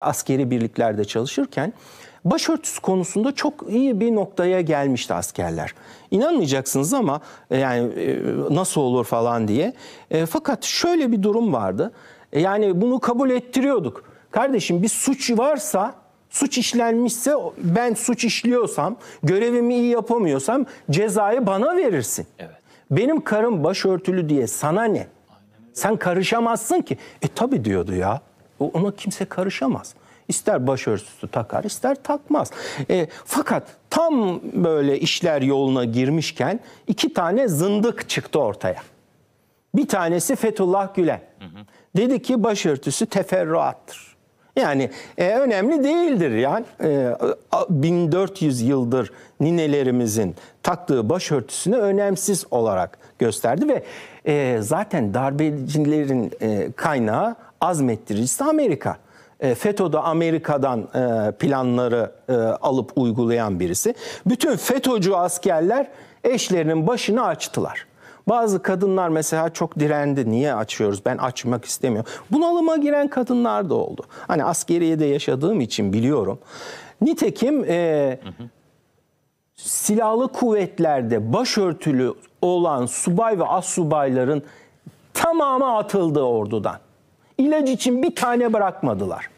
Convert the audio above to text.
askeri birliklerde çalışırken başörtüsü konusunda çok iyi bir noktaya gelmişti askerler. İnanmayacaksınız ama e, yani e, nasıl olur falan diye. E, fakat şöyle bir durum vardı. E, yani bunu kabul ettiriyorduk. Kardeşim bir suç varsa suç işlenmişse ben suç işliyorsam, görevimi iyi yapamıyorsam cezayı bana verirsin. Evet. Benim karım başörtülü diye sana ne? Sen karışamazsın ki. E tabi diyordu ya. Ona kimse karışamaz. İster başörtüsü takar, ister takmaz. E, fakat tam böyle işler yoluna girmişken iki tane zındık çıktı ortaya. Bir tanesi Fethullah Gülen. Hı hı. Dedi ki başörtüsü teferruattır. Yani e, önemli değildir. Yani e, 1400 yıldır ninelerimizin taktığı başörtüsünü önemsiz olarak gösterdi ve e, zaten darbecilerin e, kaynağı azmettiricisi Amerika. E, FETÖ'de Amerika'dan e, planları e, alıp uygulayan birisi. Bütün FETÖ'cü askerler eşlerinin başını açtılar. Bazı kadınlar mesela çok direndi. Niye açıyoruz? Ben açmak istemiyorum. Bunalıma giren kadınlar da oldu. Hani askeriye de yaşadığım için biliyorum. Nitekim e, silahlı kuvvetlerde başörtülü olan subay ve assubayların tamamı atıldı ordudan. İlaç için bir tane bırakmadılar.